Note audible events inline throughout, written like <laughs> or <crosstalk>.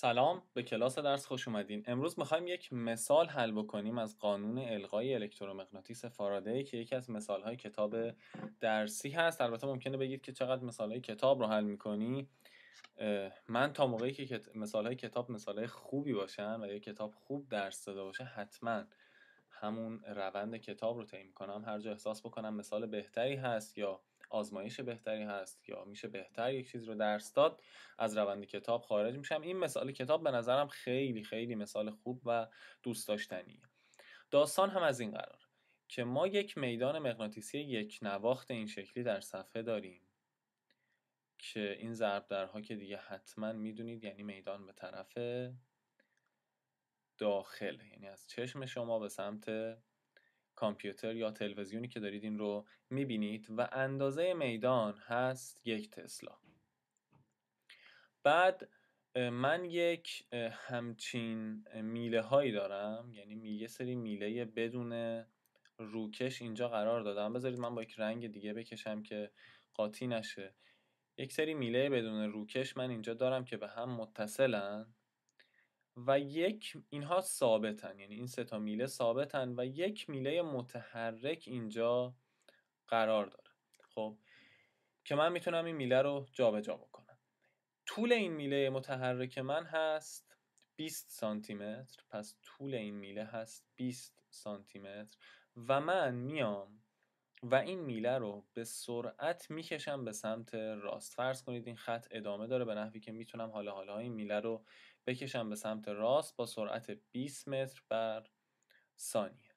سلام به کلاس درس خوش اومدین امروز میخوایم یک مثال حل بکنیم از قانون القای الکترومغناطیس فارادی که یکی از مثالهای کتاب درسی هست البته ممکنه بگید که چقدر مثالهای کتاب رو حل میکنی من تا موقعی که مثالهای کتاب مثالهای خوبی باشن و یک کتاب خوب درس داده باشه حتما همون روند کتاب رو طی کنم هر جا احساس بکنم مثال بهتری هست یا آزمایش بهتری هست یا میشه بهتر یک چیز رو درس داد از روند کتاب خارج میشم این مثال کتاب به نظرم خیلی خیلی مثال خوب و دوست داشتنیه داستان هم از این قرار که ما یک میدان مغناطیسی یک نواخت این شکلی در صفحه داریم که این ضرب درها که دیگه حتما میدونید یعنی میدان به طرف داخل یعنی از چشم شما به سمت کامپیوتر یا تلویزیونی که دارید این رو میبینید و اندازه میدان هست یک تسلا بعد من یک همچین میله هایی دارم یعنی یه سری میله بدون روکش اینجا قرار دادم بذارید من با یک رنگ دیگه بکشم که قاطی نشه یک سری میله بدون روکش من اینجا دارم که به هم متصلن و یک اینها ثابتن یعنی این سه تا میله ثابتن و یک میله متحرک اینجا قرار داره خب که من میتونم این میله رو جابجا جا بکنم طول این میله متحرک من هست 20 سانتی متر پس طول این میله هست 20 سانتی متر و من میام و این میله رو به سرعت میکشم به سمت راست فرض کنید این خط ادامه داره به نحوی که میتونم حالا حالا این میله رو بکشم به سمت راست با سرعت 20 متر بر ثانیه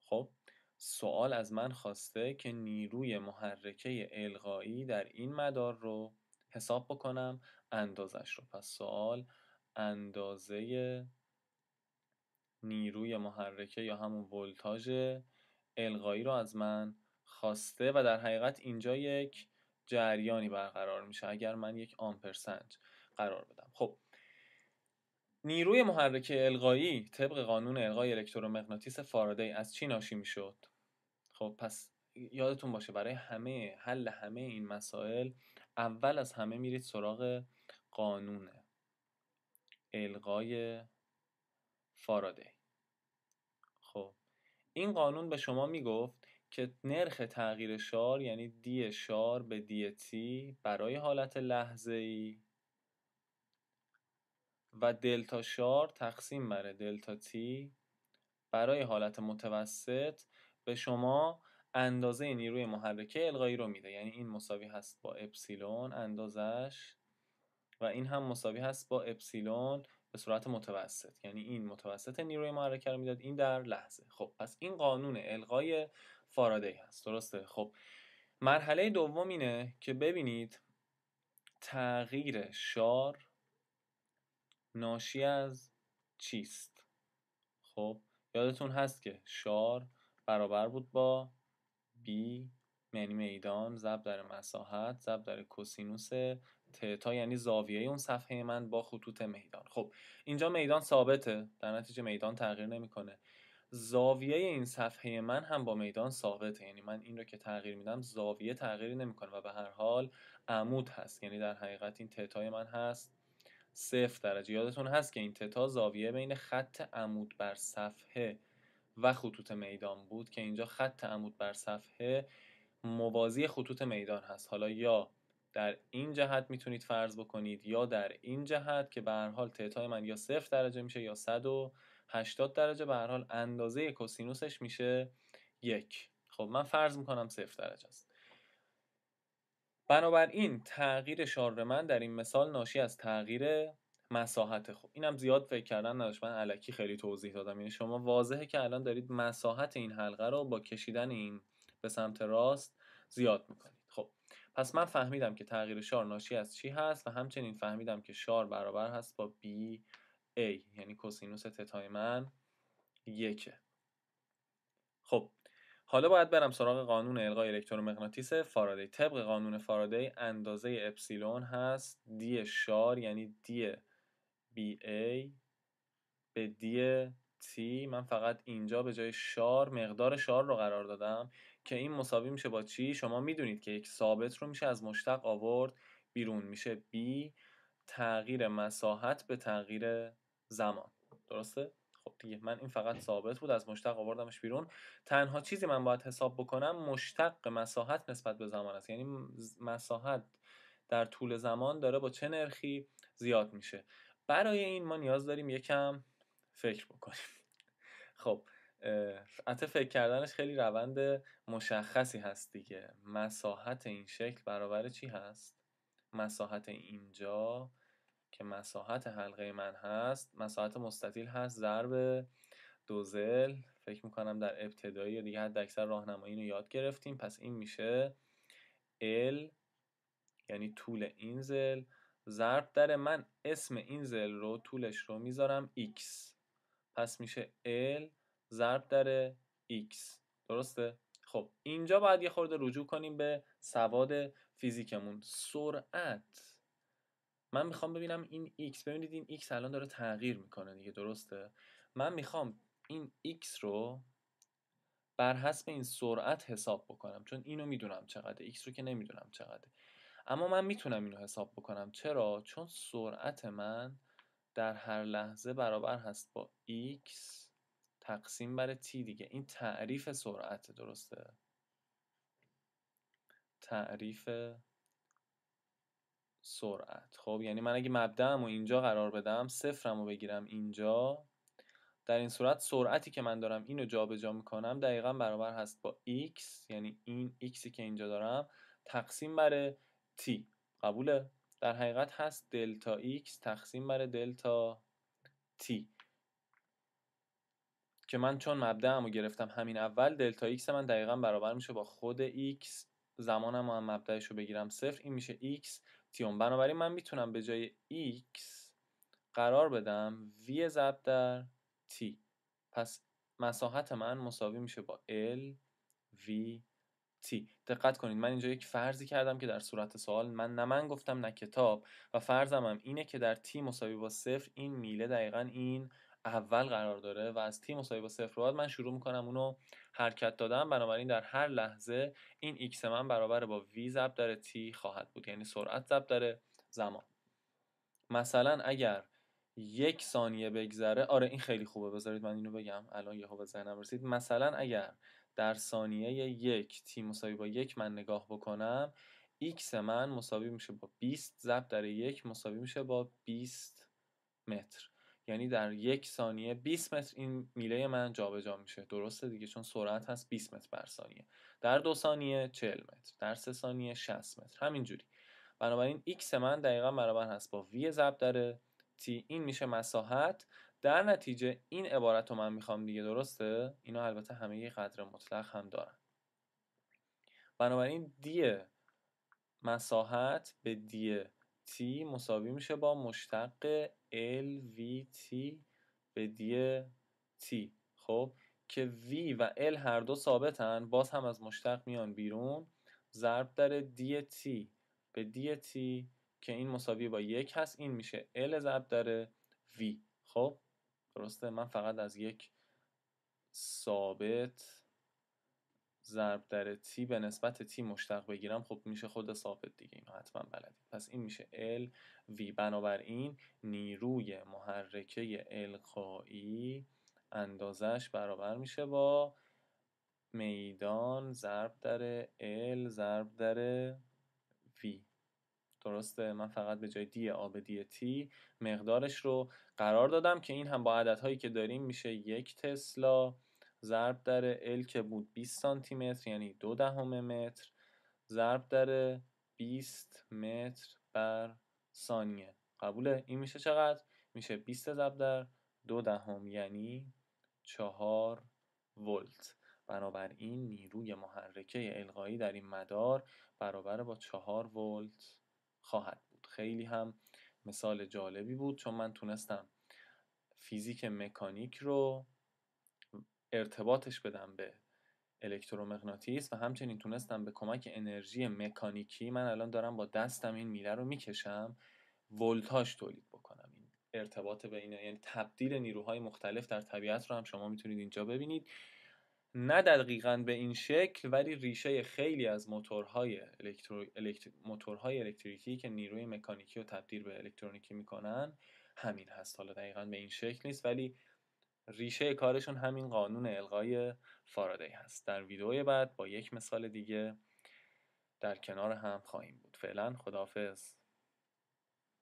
خب سوال از من خواسته که نیروی محرکه القایی در این مدار رو حساب بکنم اندازش رو پس سوال اندازه نیروی محرکه یا همون ولتاژ القایی رو از من خواسته و در حقیقت اینجا یک جریانی برقرار میشه اگر من یک آمپرسنج قرار بدم خب نیروی محرکه القایی طبق قانون القای الکترومغناطیس فارادی از چی ناشی میشد خب پس یادتون باشه برای همه حل همه این مسائل اول از همه میرید سراغ قانون القای فارادی خب این قانون به شما میگفت که نرخ تغییر شار یعنی دی شار به دی تی برای حالت لحظه ای و دلتا شار تقسیم بر دلتا تی برای حالت متوسط به شما اندازه نیروی محرکه القایی رو میده یعنی این مساوی هست با اپسیلون اندازش و این هم مساوی هست با اپسیلون به صورت متوسط یعنی این متوسط نیروی محرکه رو میداد این در لحظه خب پس این قانون القای فارادی هست درسته خب مرحله دوم اینه که ببینید تغییر شار ناشی از چیست خب یادتون هست که شار برابر بود با بی یعنی میدان ضرب در مساحت ضرب در کوسینوس تتا یعنی زاویه اون صفحه من با خطوط میدان خب اینجا میدان ثابته در نتیجه میدان تغییر نمیکنه زاویه این صفحه من هم با میدان ثابته یعنی من این رو که تغییر میدم زاویه تغییری نمیکنه و به هر حال عمود هست یعنی در حقیقت این تتای من هست صفر درجه یادتون هست که این تتا زاویه بین خط عمود بر صفحه و خطوط میدان بود که اینجا خط عمود بر صفحه موازی خطوط میدان هست حالا یا در این جهت میتونید فرض بکنید یا در این جهت که به هر حال تتای من یا صفر درجه میشه یا 180 درجه به هر حال اندازه کوسینوسش میشه یک خب من فرض میکنم صفر درجه است بنابراین تغییر شارژ من در این مثال ناشی از تغییر مساحت خب اینم زیاد فکر کردن نداشت من علکی خیلی توضیح دادم یعنی شما واضحه که الان دارید مساحت این حلقه رو با کشیدن این به سمت راست زیاد میکنید خب پس من فهمیدم که تغییر شار ناشی از چی هست و همچنین فهمیدم که شار برابر هست با بی ای یعنی کوسینوس تتای من یکه خب حالا باید برم سراغ قانون القای الکترومغناطیس فارادی طبق قانون فارادی اندازه اپسیلون هست دی شار یعنی دی بی ای به دی تی من فقط اینجا به جای شار مقدار شار رو قرار دادم که این مساوی میشه با چی شما میدونید که یک ثابت رو میشه از مشتق آورد بیرون میشه بی تغییر مساحت به تغییر زمان درسته خب دیگه من این فقط ثابت بود از مشتق آوردمش بیرون تنها چیزی من باید حساب بکنم مشتق مساحت نسبت به زمان است یعنی مساحت در طول زمان داره با چه نرخی زیاد میشه برای این ما نیاز داریم یکم فکر بکنیم <laughs> خب حتی فکر کردنش خیلی روند مشخصی هست دیگه مساحت این شکل برابر چی هست؟ مساحت اینجا که مساحت حلقه من هست مساحت مستطیل هست ضرب دوزل فکر میکنم در ابتدایی دیگه حد اکثر راهنمایی رو یاد گرفتیم پس این میشه L یعنی طول این زل ضرب در من اسم این زل رو طولش رو میذارم X پس میشه L ضرب در X درسته؟ خب اینجا باید یه خورده رجوع کنیم به سواد فیزیکمون سرعت من میخوام ببینم این x ببینید این x الان داره تغییر میکنه دیگه درسته من میخوام این x رو بر حسب این سرعت حساب بکنم چون اینو میدونم چقدره. x رو که نمیدونم چقدره. اما من میتونم اینو حساب بکنم چرا چون سرعت من در هر لحظه برابر هست با x تقسیم بر t دیگه این تعریف سرعت درسته تعریف سرعت خب یعنی من اگه مبدعم و اینجا قرار بدم صفرم رو بگیرم اینجا در این صورت سرعتی که من دارم اینو جابجا جا میکنم دقیقا برابر هست با x یعنی این xی که اینجا دارم تقسیم بر t قبوله در حقیقت هست دلتا x تقسیم بر دلتا t که من چون مبدعم رو گرفتم همین اول دلتا x من دقیقا برابر میشه با خود x زمانم هم مبدعش رو بگیرم صفر این میشه x بنابراین من میتونم به جای x قرار بدم v ضرب در t پس مساحت من مساوی میشه با l v t دقت کنید من اینجا یک فرضی کردم که در صورت سوال من نه من گفتم نه کتاب و فرضم هم اینه که در t مساوی با صفر این میله دقیقا این اول قرار داره و از تی مساوی با صفر من شروع میکنم اونو حرکت دادم بنابراین در هر لحظه این ایکس من برابر با وی ضرب در تی خواهد بود یعنی سرعت ضرب در زمان مثلا اگر یک ثانیه بگذره آره این خیلی خوبه بذارید من اینو بگم الان یهو به ذهنم رسید مثلا اگر در ثانیه یک تی مساوی با یک من نگاه بکنم x من مساوی میشه با 20 ضرب در یک مساوی میشه با 20 متر یعنی در یک ثانیه 20 متر این میله من جابجا جا میشه درسته دیگه چون سرعت هست 20 متر بر ثانیه در دو ثانیه 40 متر در سه ثانیه 60 متر همینجوری بنابراین x من دقیقا برابر هست با v ضرب در t این میشه مساحت در نتیجه این عبارت رو من میخوام دیگه درسته اینا البته همه یه قدر مطلق هم دارن بنابراین دی مساحت به دی تی مساوی میشه با مشتق ال وی تی به دی تی خب که V و L هر دو ثابتن باز هم از مشتق میان بیرون ضرب در دی T به دی تی که این مساوی با یک هست این میشه L ضرب در V خب درسته من فقط از یک ثابت ضرب در تی به نسبت تی مشتق بگیرم خب میشه خود ثابت دیگه اینو حتما بلدی پس این میشه ال وی بنابراین نیروی محرکه القایی اندازش برابر میشه با میدان ضرب در ال ضرب در وی درسته من فقط به جای دی دی تی مقدارش رو قرار دادم که این هم با عددهایی که داریم میشه یک تسلا ضرب در ال که بود 20 سانتی متر یعنی دو دهم متر ضرب در 20 متر بر ثانیه قبوله این میشه چقدر میشه 20 ضرب در دو دهم یعنی 4 ولت بنابراین نیروی محرکه القایی در این مدار برابر با 4 ولت خواهد بود خیلی هم مثال جالبی بود چون من تونستم فیزیک مکانیک رو ارتباطش بدم به الکترومغناطیس و همچنین تونستم به کمک انرژی مکانیکی من الان دارم با دستم این میله رو میکشم ولتاژ تولید بکنم این ارتباط این یعنی تبدیل نیروهای مختلف در طبیعت رو هم شما میتونید اینجا ببینید نه دقیقا به این شکل ولی ریشه خیلی از موتورهای, الکترو... موتورهای الکتریکی که نیروی مکانیکی رو تبدیل به الکترونیکی میکنن همین هست حالا دقیقا به این شکل نیست ولی ریشه کارشون همین قانون القای فارادی هست در ویدیوی بعد با یک مثال دیگه در کنار هم خواهیم بود فعلا خداحافظ